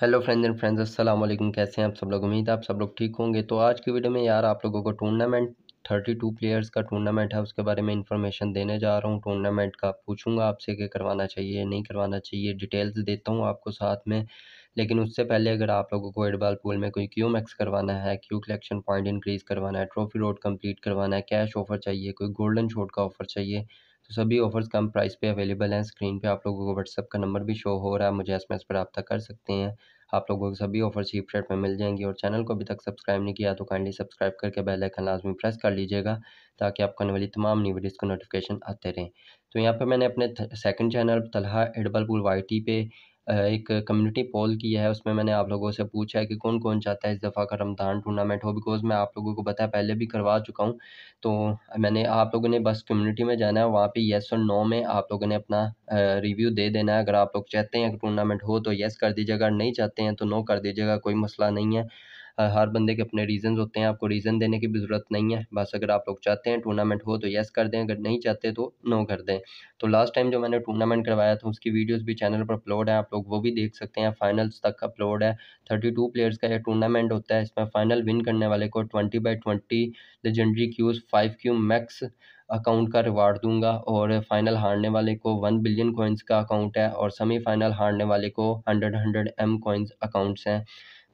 hello friends and friends अस्सलाम वालेकुम कैसे हैं आप सब लोग उम्मीद है आप सब लोग ठीक होंगे तो आज की वीडियो में यार आप लोगों को टूर्नामेंट थर्टी टू प्लेयर्स का टूर्नामेंट है उसके बारे में इन्फॉर्मेशन देने जा रहा हूँ टूर्नामेंट का पूछूंगा आपसे कि करवाना चाहिए नहीं करवाना चाहिए डिटेल्स देता हूँ आपको साथ में लेकिन उससे पहले अगर आप लोगों को एडबाल पूल में कोई क्यू मैक्स करवाना है क्यू कलेक्शन पॉइंट इंक्रीज़ करवाना है ट्रॉफी रोड कम्प्लीट करवाना है कैश ऑफर चाहिए कोई गोल्डन शोट का ऑफर चाहिए तो सभी ऑफर्स कम प्राइस पे अवेलेबल हैं स्क्रीन पे आप लोगों को व्हाट्सअप का नंबर भी शो हो रहा है मुझे एस पर रब्ता कर सकते हैं आप लोगों को सभी ऑफर चीप रेट में मिल जाएंगी और चैनल को अभी तक सब्सक्राइब नहीं किया तो काइंडली सब्सक्राइब करके बेल आइकन लाजमी प्रेस कर लीजिएगा ताकि आपको आने वाली तमाम न्यू वीडियोज़ का नोटिफिकेशन आते रहें तो यहाँ पर मैंने अपने second channel Talha pool Y T पे एक कम्युनिटी पोल किया है उसमें मैंने आप लोगों से पूछा है कि कौन कौन चाहता है इस दफ़ा का रमज़ान टूर्नामेंट हो बिकॉज़ मैं आप लोगों को बताया पहले भी करवा चुका हूँ तो मैंने आप लोगों ने बस कम्युनिटी में जाना है वहाँ पे येस और नो में आप लोगों ने अपना रिव्यू दे देना है अगर आप लोग चाहते हैं कि टूर्नामेंट हो तो येस कर दीजिएगा नहीं चाहते हैं तो नो कर दीजिएगा कोई मसला नहीं है हर बंदे के अपने रीज़न होते हैं आपको रीज़न देने की भी ज़रूरत नहीं है बस अगर आप लोग चाहते हैं टूर्नामेंट हो तो येस कर दें अगर नहीं चाहते तो नो कर दें तो लास्ट टाइम जो मैंने टूर्नामेंट करवाया था उसकी वीडियोज़ भी चैनल पर अपलोड है आप लोग वो भी देख सकते हैं फाइनल्स तक अपलोड है थर्टी टू प्लेयर्स का यह टूर्नामेंट होता है इसमें फाइनल विन करने वाले को twenty by twenty legendary cues five cue max account का रिवार्ड दूंगा और फाइनल हारने वाले को वन बिलियन कॉइन्स का अकाउंट है और सेमीफाइनल हारने वाले को hundred hundred M coins accounts हैं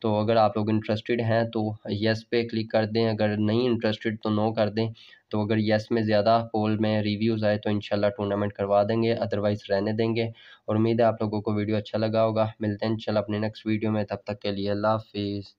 तो अगर आप लोग इंटरेस्टेड हैं तो येस पे क्लिक कर दें अगर नहीं इंटरेस्टेड तो नो कर दें तो अगर येस में ज़्यादा पोल में रिव्यूज़ आए तो इंशाल्लाह टूर्नामेंट करवा देंगे अदरवाइज़ रहने देंगे और उम्मीद है आप लोगों को वीडियो अच्छा लगा होगा मिलते हैं इंशाल्लाह अपने नेक्स्ट वीडियो में तब तक के लिए अल्लाह हाफिज़